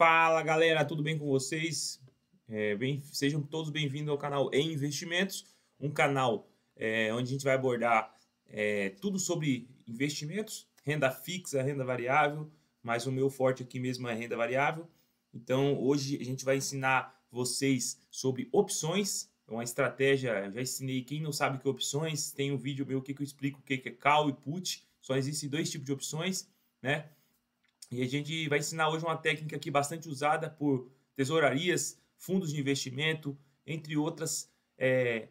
Fala galera, tudo bem com vocês? É, bem, sejam todos bem-vindos ao canal Em Investimentos, um canal é, onde a gente vai abordar é, tudo sobre investimentos, renda fixa, renda variável, mas o meu forte aqui mesmo é renda variável. Então hoje a gente vai ensinar vocês sobre opções, é uma estratégia. Já ensinei quem não sabe que é opções, tem um vídeo meu que, eu explico o que é call e put. Só existem dois tipos de opções, né? E a gente vai ensinar hoje uma técnica aqui bastante usada por tesourarias, fundos de investimento, entre outras é,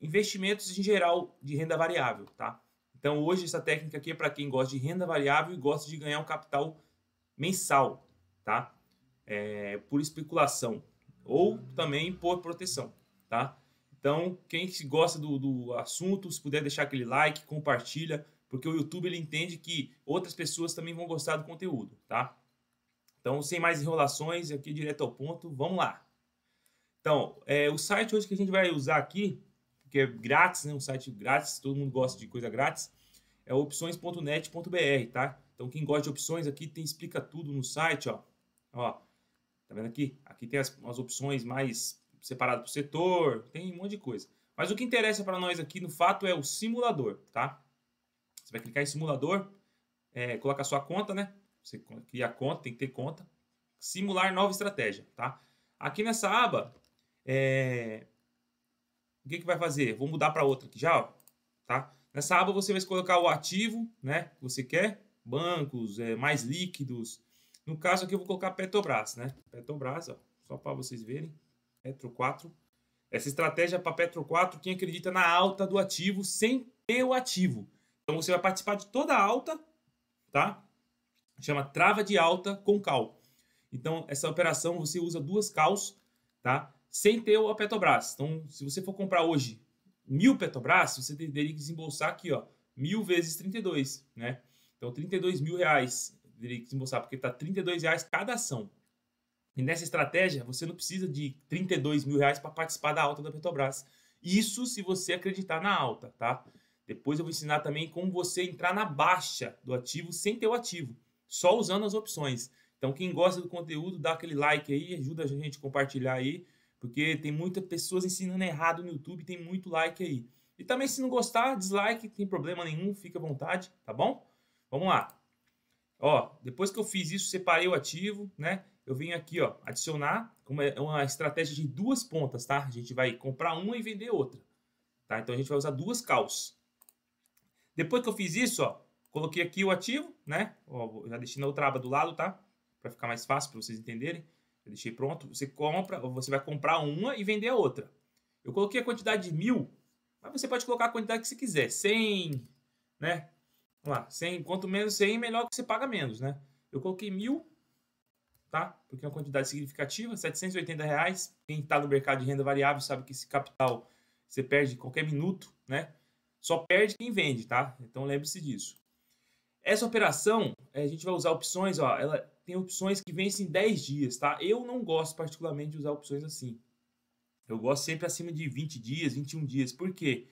investimentos em geral de renda variável, tá? Então hoje essa técnica aqui é para quem gosta de renda variável e gosta de ganhar um capital mensal, tá? É, por especulação ou também por proteção, tá? Então quem gosta do, do assunto, se puder deixar aquele like, compartilha, porque o YouTube ele entende que outras pessoas também vão gostar do conteúdo, tá? Então, sem mais enrolações, aqui direto ao ponto, vamos lá. Então, é, o site hoje que a gente vai usar aqui, que é grátis, né? Um site grátis, todo mundo gosta de coisa grátis, é opções.net.br, tá? Então, quem gosta de opções aqui, tem explica tudo no site, ó. Ó, tá vendo aqui? Aqui tem as, as opções mais separadas por setor, tem um monte de coisa. Mas o que interessa para nós aqui, no fato, é o simulador, tá? Você vai clicar em simulador, é, coloca a sua conta, né? Você cria a conta, tem que ter conta. Simular nova estratégia, tá? Aqui nessa aba, é... o que, que vai fazer? Vou mudar para outra aqui já, ó, tá? Nessa aba você vai colocar o ativo, né? Que você quer, bancos, é, mais líquidos. No caso aqui eu vou colocar Petrobras, né? Petrobras, ó, só para vocês verem. Petro 4. Essa estratégia para Petro 4, quem acredita na alta do ativo sem ter o ativo. Então você vai participar de toda a alta, tá? Chama trava de alta com cal. Então essa operação você usa duas cals, tá? Sem ter o Petrobras. Então se você for comprar hoje mil Petrobras, você teria que desembolsar aqui, ó, mil vezes 32, né? Então 32 mil reais teria que desembolsar, porque tá 32 reais cada ação. E nessa estratégia, você não precisa de 32 mil reais para participar da alta da Petrobras. Isso se você acreditar na alta, tá? Depois eu vou ensinar também como você entrar na baixa do ativo sem ter o ativo, só usando as opções. Então, quem gosta do conteúdo, dá aquele like aí, ajuda a gente a compartilhar aí, porque tem muitas pessoas ensinando errado no YouTube, tem muito like aí. E também, se não gostar, dislike, tem problema nenhum, fica à vontade, tá bom? Vamos lá. Ó, depois que eu fiz isso, separei o ativo, né? Eu venho aqui, ó, adicionar, como é uma estratégia de duas pontas, tá? A gente vai comprar uma e vender outra, tá? Então, a gente vai usar duas calls. Depois que eu fiz isso, ó, coloquei aqui o ativo, né? Ó, já deixei na outra aba do lado, tá? Para ficar mais fácil para vocês entenderem. Eu deixei pronto. Você compra, você vai comprar uma e vender a outra. Eu coloquei a quantidade de mil, mas você pode colocar a quantidade que você quiser. 100, né? Vamos lá, 100, quanto menos 100, melhor que você paga menos, né? Eu coloquei mil, tá? Porque é uma quantidade significativa, 780 reais. Quem está no mercado de renda variável sabe que esse capital você perde qualquer minuto, né? Só perde quem vende, tá? Então lembre-se disso. Essa operação, eh, a gente vai usar opções, ó, ela tem opções que vencem 10 dias, tá? Eu não gosto particularmente de usar opções assim. Eu gosto sempre acima de 20 dias, 21 dias. Por quê?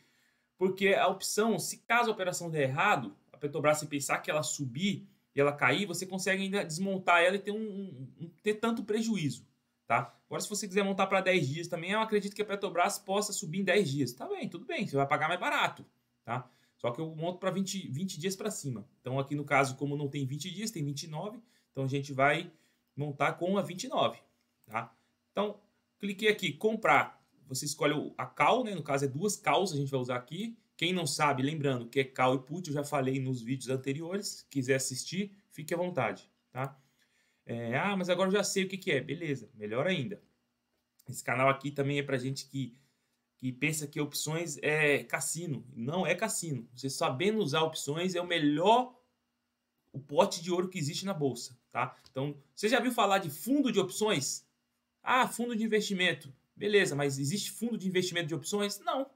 Porque a opção, se caso a operação der errado, a Petrobras e pensar que ela subir e ela cair, você consegue ainda desmontar ela e ter, um, um, um ter tanto prejuízo, tá? Agora, se você quiser montar para 10 dias também, eu acredito que a Petrobras possa subir em 10 dias. Tá bem, tudo bem, você vai pagar mais barato tá? Só que eu monto para 20, 20 dias para cima. Então, aqui no caso, como não tem 20 dias, tem 29, então a gente vai montar com a 29, tá? Então, cliquei aqui, comprar. Você escolhe a call, né? No caso, é duas calls a gente vai usar aqui. Quem não sabe, lembrando que é call e put, eu já falei nos vídeos anteriores. Quiser assistir, fique à vontade, tá? É, ah, mas agora eu já sei o que, que é. Beleza, melhor ainda. Esse canal aqui também é para gente que que pensa que opções é cassino. Não é cassino. Você sabendo usar opções é o melhor o pote de ouro que existe na bolsa, tá? Então, você já viu falar de fundo de opções? Ah, fundo de investimento. Beleza, mas existe fundo de investimento de opções? Não.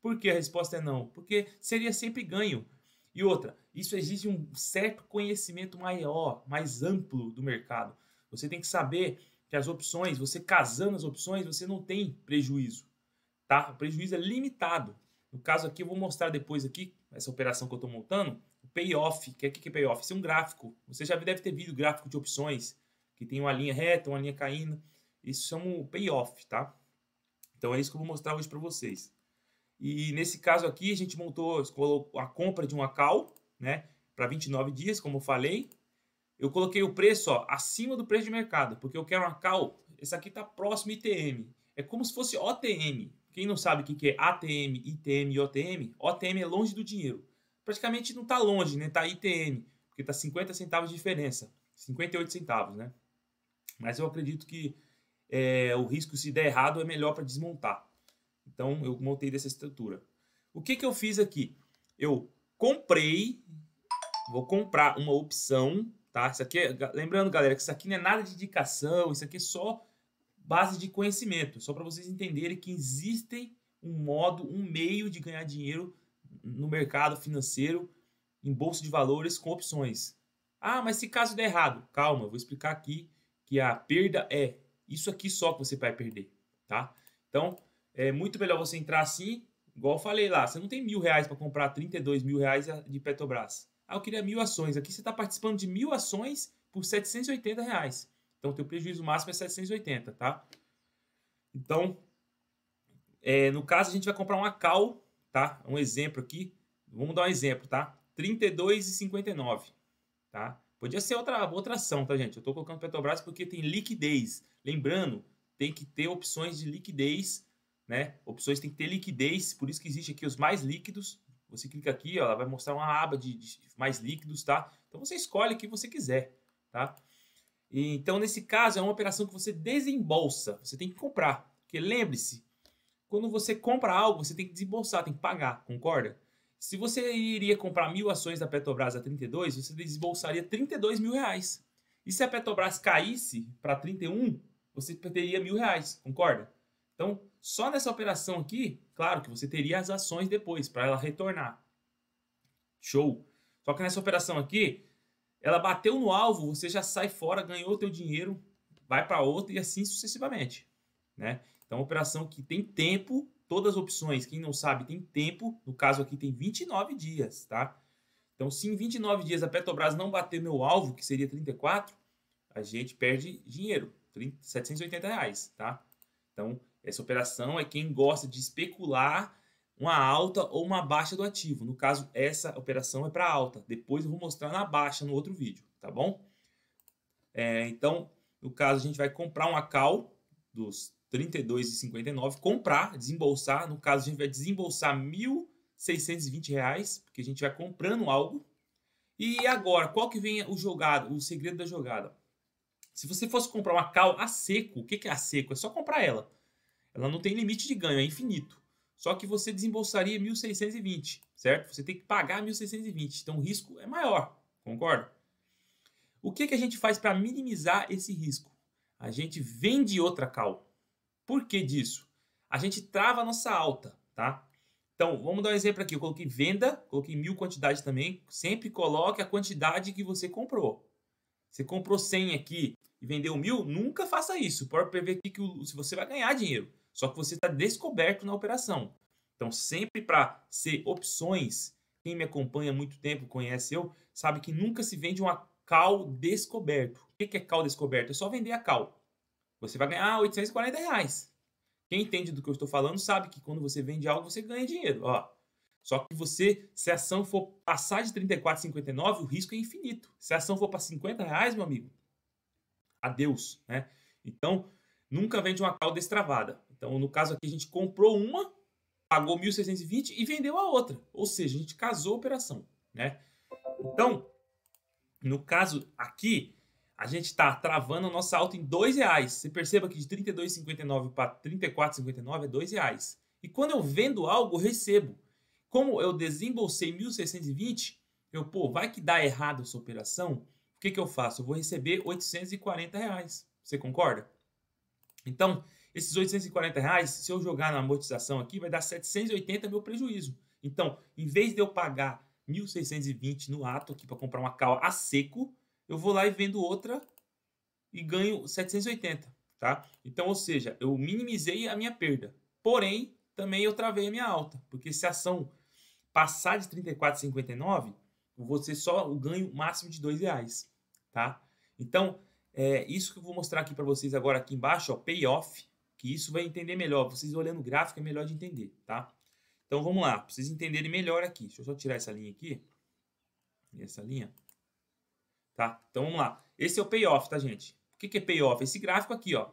Por que a resposta é não? Porque seria sempre ganho. E outra, isso exige um certo conhecimento maior, mais amplo do mercado. Você tem que saber que as opções, você casando as opções, você não tem prejuízo tá? O prejuízo é limitado. No caso aqui, eu vou mostrar depois aqui, essa operação que eu estou montando, o payoff, que é o que é payoff? Isso é um gráfico. Você já deve ter visto gráfico de opções, que tem uma linha reta, uma linha caindo. Isso chama o payoff, tá? Então é isso que eu vou mostrar hoje para vocês. E nesse caso aqui, a gente montou a compra de uma call, né? Para 29 dias, como eu falei. Eu coloquei o preço ó, acima do preço de mercado, porque eu quero uma call. Esse aqui está próximo ITM. É como se fosse OTM. Quem não sabe o que é ATM, ITM e OTM, OTM é longe do dinheiro. Praticamente não está longe, né? Está ITM, porque está 50 centavos de diferença. 58 centavos, né? Mas eu acredito que é, o risco, se der errado, é melhor para desmontar. Então, eu montei dessa estrutura. O que, que eu fiz aqui? Eu comprei, vou comprar uma opção, tá? Isso aqui, é, lembrando, galera, que isso aqui não é nada de indicação, isso aqui é só base de conhecimento, só para vocês entenderem que existem um modo, um meio de ganhar dinheiro no mercado financeiro, em bolsa de valores com opções. Ah, mas se caso der errado, calma, eu vou explicar aqui que a perda é isso aqui só que você vai perder, tá? Então, é muito melhor você entrar assim, igual eu falei lá, você não tem mil reais para comprar 32 mil reais de Petrobras. Ah, eu queria mil ações. Aqui você está participando de mil ações por 780 reais. Então, o teu prejuízo máximo é 780, tá? Então, é, no caso, a gente vai comprar uma cal, tá? Um exemplo aqui. Vamos dar um exemplo, tá? 32,59, tá? Podia ser outra, outra ação, tá, gente? Eu estou colocando Petrobras porque tem liquidez. Lembrando, tem que ter opções de liquidez, né? Opções tem que ter liquidez, por isso que existe aqui os mais líquidos. Você clica aqui, ó, ela vai mostrar uma aba de, de mais líquidos, tá? Então você escolhe o que você quiser, tá? então, nesse caso, é uma operação que você desembolsa, você tem que comprar. Porque lembre-se, quando você compra algo, você tem que desembolsar, tem que pagar, concorda? Se você iria comprar mil ações da Petrobras a 32, você desembolsaria 32 mil reais. E se a Petrobras caísse para 31, você perderia mil reais, concorda? Então, só nessa operação aqui, claro que você teria as ações depois para ela retornar. Show! Só que nessa operação aqui, ela bateu no alvo, você já sai fora, ganhou o teu dinheiro, vai para outra e assim sucessivamente, né? Então, operação que tem tempo, todas as opções, quem não sabe, tem tempo, no caso aqui tem 29 dias, tá? Então, se em 29 dias a Petrobras não bater meu alvo, que seria 34, a gente perde dinheiro, 30, 780 reais, tá? Então, essa operação é quem gosta de especular uma alta ou uma baixa do ativo. No caso, essa operação é para alta. Depois eu vou mostrar na baixa no outro vídeo, tá bom? É, então, no caso, a gente vai comprar uma CAL dos 32,59, comprar, desembolsar. No caso, a gente vai desembolsar R$ 1.620, porque a gente vai comprando algo. E agora, qual que vem o jogado, o segredo da jogada? Se você fosse comprar uma CAL a seco, o que é a seco? É só comprar ela. Ela não tem limite de ganho, é infinito. Só que você desembolsaria 1.620, certo? Você tem que pagar 1.620, então o risco é maior, concorda? O que, que a gente faz para minimizar esse risco? A gente vende outra cal. Por que disso? A gente trava a nossa alta, tá? Então, vamos dar um exemplo aqui. Eu coloquei venda, coloquei mil quantidades também. Sempre coloque a quantidade que você comprou. Você comprou 100 aqui e vendeu mil, nunca faça isso. Pode prever aqui que se você vai ganhar dinheiro. Só que você está descoberto na operação. Então, sempre para ser opções, quem me acompanha há muito tempo, conhece eu, sabe que nunca se vende uma cal descoberto. O que é cal descoberto? É só vender a cal. Você vai ganhar 840 reais. Quem entende do que eu estou falando sabe que quando você vende algo, você ganha dinheiro. Ó, só que você, se a ação for passar de 34,59, o risco é infinito. Se a ação for para 50 reais, meu amigo, adeus. Né? Então, nunca vende uma cal destravada. Então, no caso aqui, a gente comprou uma, pagou 1.620 e vendeu a outra. Ou seja, a gente casou a operação, né? Então, no caso aqui, a gente está travando a nossa alta em R$ reais. Você perceba que de R$ 32,59 para R$ 34,59 é R$ reais. E quando eu vendo algo, eu recebo. Como eu desembolsei 1.620, eu, pô, vai que dá errado essa operação, o que, que eu faço? Eu vou receber R$ reais. Você concorda? Então, esses 840 reais, se eu jogar na amortização aqui, vai dar 780 meu prejuízo. Então, em vez de eu pagar 1.620 no ato aqui para comprar uma cal a seco, eu vou lá e vendo outra e ganho 780, tá? Então, ou seja, eu minimizei a minha perda. Porém, também eu travei a minha alta, porque se a ação passar de 34,59, você só o ganho máximo de dois reais, tá? Então, é isso que eu vou mostrar aqui para vocês agora aqui embaixo, ó, payoff, que isso vai entender melhor. Vocês olhando o gráfico é melhor de entender, tá? Então vamos lá, para vocês entenderem melhor aqui. Deixa eu só tirar essa linha aqui. E essa linha. Tá? Então vamos lá. Esse é o payoff, tá, gente? O que, é payoff? Esse gráfico aqui, ó.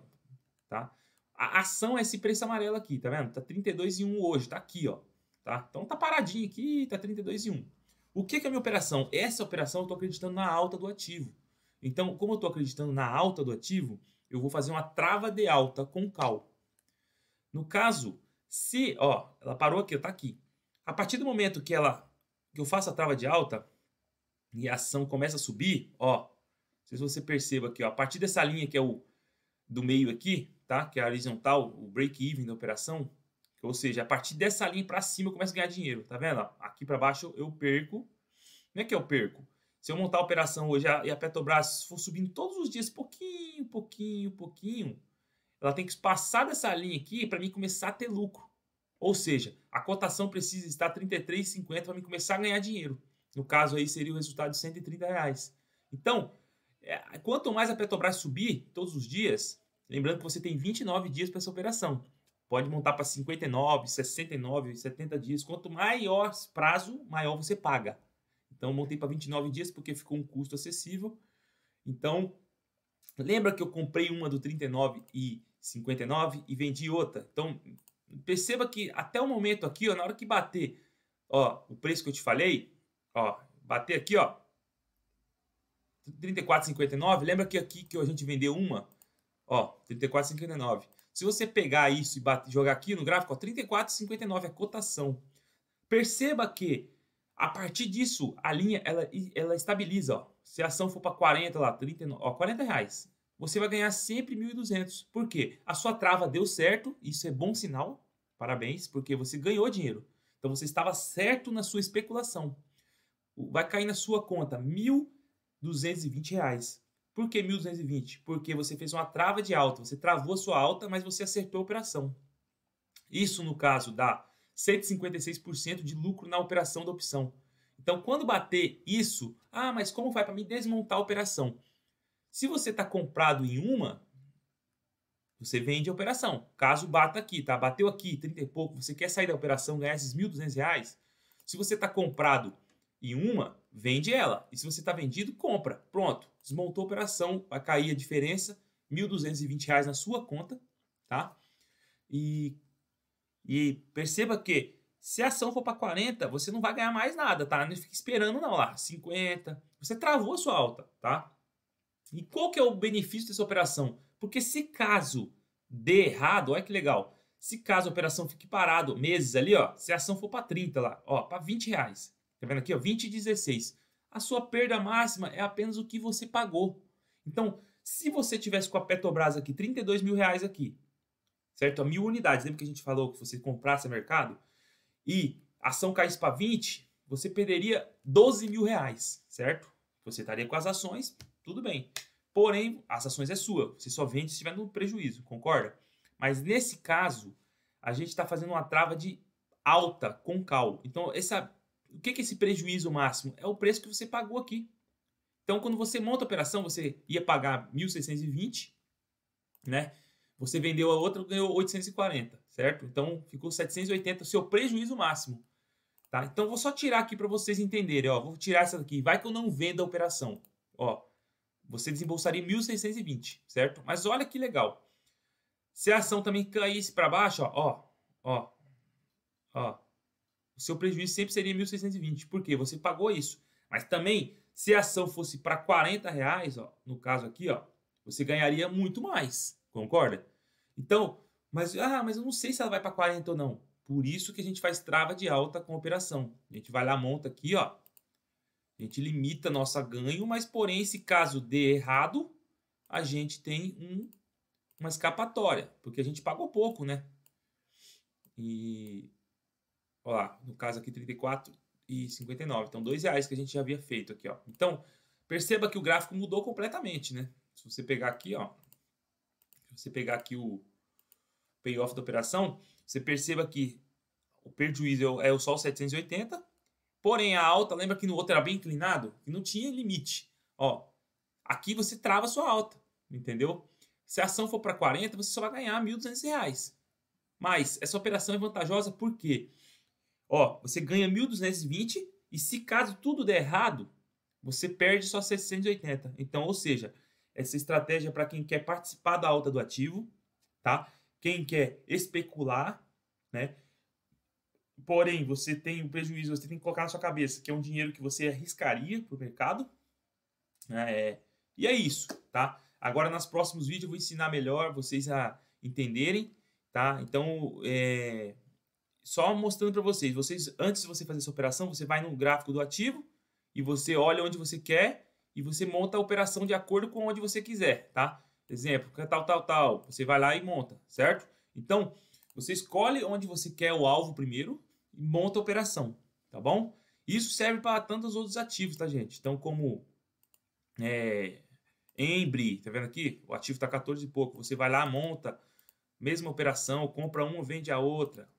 Tá? A ação é esse preço amarelo aqui, tá vendo? Tá 32,1 e hoje, tá aqui, ó. Tá? Então tá paradinho aqui, tá 32,1. e O que, é a minha operação? Essa operação eu estou acreditando na alta do ativo. Então, como eu estou acreditando na alta do ativo, eu vou fazer uma trava de alta com cal. No caso, se, ó, ela parou aqui, tá aqui. A partir do momento que ela que eu faço a trava de alta e a ação começa a subir, ó, não sei se você perceba aqui, ó, a partir dessa linha que é o do meio aqui, tá? Que é a horizontal, o break even da operação, ou seja, a partir dessa linha para cima eu começo a ganhar dinheiro, tá vendo? Aqui para baixo eu perco. Não é que eu perco, se eu montar a operação hoje e a Petrobras for subindo todos os dias, pouquinho, pouquinho, pouquinho, ela tem que passar dessa linha aqui para mim começar a ter lucro. Ou seja, a cotação precisa estar 33,50 para mim começar a ganhar dinheiro. No caso aí seria o resultado de 130 reais. Então, é, quanto mais a Petrobras subir todos os dias, lembrando que você tem 29 dias para essa operação. Pode montar para 59, 69, 70 dias. Quanto maior prazo, maior você paga. Então, montei para 29 dias porque ficou um custo acessível. Então, lembra que eu comprei uma do 39 e 59 e vendi outra. Então, perceba que até o momento aqui, ó, na hora que bater, ó, o preço que eu te falei, ó, bater aqui, ó, 34,59, lembra que aqui que a gente vendeu uma, ó, 34,59. Se você pegar isso e bater, jogar aqui no gráfico, ó, 34,59 é cotação. Perceba que a partir disso, a linha ela, ela estabiliza. Ó. Se a ação for para 40 lá, 39, ó, 40 reais, você vai ganhar sempre 1.200. Por quê? A sua trava deu certo, isso é bom sinal, parabéns, porque você ganhou dinheiro. Então você estava certo na sua especulação. Vai cair na sua conta 1.220 reais. Por que 1.220? Porque você fez uma trava de alta, você travou a sua alta, mas você acertou a operação. Isso no caso da 156% de lucro na operação da opção. Então, quando bater isso, ah, mas como vai para me desmontar a operação? Se você está comprado em uma, você vende a operação. Caso bata aqui, tá? Bateu aqui, 30 e pouco, você quer sair da operação, ganhar esses R$ 1.200? Se você está comprado em uma, vende ela. E se você está vendido, compra. Pronto, desmontou a operação, vai cair a diferença, R$ 1.220 na sua conta, tá? E e perceba que se a ação for para 40, você não vai ganhar mais nada, tá? Não fica esperando não lá, 50. Você travou a sua alta, tá? E qual que é o benefício dessa operação? Porque se caso dê errado, olha que legal. Se caso a operação fique parado meses ali, ó, se a ação for para 30 lá, ó, para 20 reais. Tá vendo aqui, ó, 20 e 16. A sua perda máxima é apenas o que você pagou. Então, se você tivesse com a Petrobras aqui, 32 mil reais aqui, certo? A mil unidades. Lembra que a gente falou que você comprasse mercado e a ação caísse para 20, você perderia 12 mil reais, certo? Você estaria com as ações, tudo bem. Porém, as ações é sua, você só vende se tiver no prejuízo, concorda? Mas nesse caso, a gente está fazendo uma trava de alta com cal. Então, essa, o que é esse prejuízo máximo? É o preço que você pagou aqui. Então, quando você monta a operação, você ia pagar 1.620, né? Você vendeu a outra, ganhou 840, certo? Então ficou 780, seu prejuízo máximo. Tá? Então vou só tirar aqui para vocês entenderem, ó, vou tirar essa daqui, vai que eu não vendo a operação. Ó, você desembolsaria 1.620, certo? Mas olha que legal. Se a ação também caísse para baixo, ó, ó, ó, o seu prejuízo sempre seria 1.620, porque você pagou isso. Mas também, se a ação fosse para 40 reais, ó, no caso aqui, ó, você ganharia muito mais, Concorda? Então, mas ah, mas eu não sei se ela vai para 40 ou não. Por isso que a gente faz trava de alta com a operação. A gente vai lá, monta aqui, ó. A gente limita nosso ganho, mas porém, se caso dê errado, a gente tem um, uma escapatória, porque a gente pagou pouco, né? E, ó lá, no caso aqui 34 e 59, então dois reais que a gente já havia feito aqui, ó. Então, perceba que o gráfico mudou completamente, né? Se você pegar aqui, ó, você pegar aqui o payoff da operação, você perceba que o prejuízo é só o 780, porém a alta, lembra que no outro era bem inclinado? E não tinha limite. Ó, aqui você trava a sua alta, entendeu? Se a ação for para 40, você só vai ganhar R$ 1.200. Mas essa operação é vantajosa porque, ó, você ganha 1.220 e se caso tudo der errado, você perde só 680. Então, ou seja, essa estratégia para quem quer participar da alta do ativo, tá? Quem quer especular, né? Porém, você tem o prejuízo, você tem que colocar na sua cabeça que é um dinheiro que você arriscaria para o mercado. Né? É, e é isso, tá? Agora, nos próximos vídeos, eu vou ensinar melhor vocês a entenderem, tá? Então, é, só mostrando para vocês, vocês, antes de você fazer essa operação, você vai no gráfico do ativo e você olha onde você quer e você monta a operação de acordo com onde você quiser, tá? Exemplo, tal, tal, tal. Você vai lá e monta, certo? Então, você escolhe onde você quer o alvo primeiro e monta a operação, tá bom? Isso serve para tantos outros ativos, tá, gente? Então, como é, Embry, tá vendo aqui? O ativo está 14 e pouco. Você vai lá, monta, mesma operação, compra uma, vende a outra.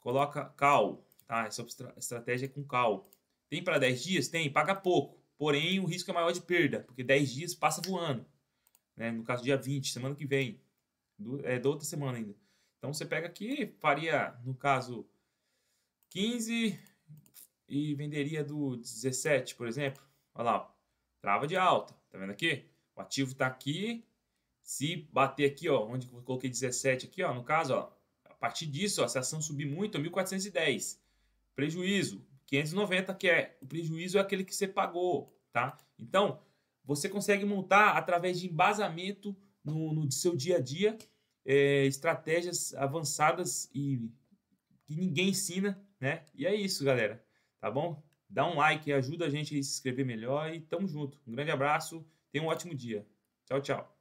Coloca cal, tá? Essa estratégia é com cal. Tem para 10 dias? Tem, paga pouco. Porém, o risco é maior de perda, porque 10 dias passa voando. Né? No caso, dia 20, semana que vem. Do, é da outra semana ainda. Então, você pega aqui, faria, no caso, 15 e venderia do 17, por exemplo. Olha lá, ó. trava de alta. Tá vendo aqui? O ativo tá aqui. Se bater aqui, ó, onde eu coloquei 17 aqui, ó, no caso, ó, a partir disso, ó, se a ação subir muito, é 1.410. Prejuízo, 590, que é o prejuízo é aquele que você pagou, tá? Então, você consegue montar através de embasamento no, no seu dia a dia é, estratégias avançadas e que ninguém ensina, né? E é isso, galera, tá bom? Dá um like, ajuda a gente a se inscrever melhor e tamo junto. Um grande abraço, tenha um ótimo dia. Tchau, tchau.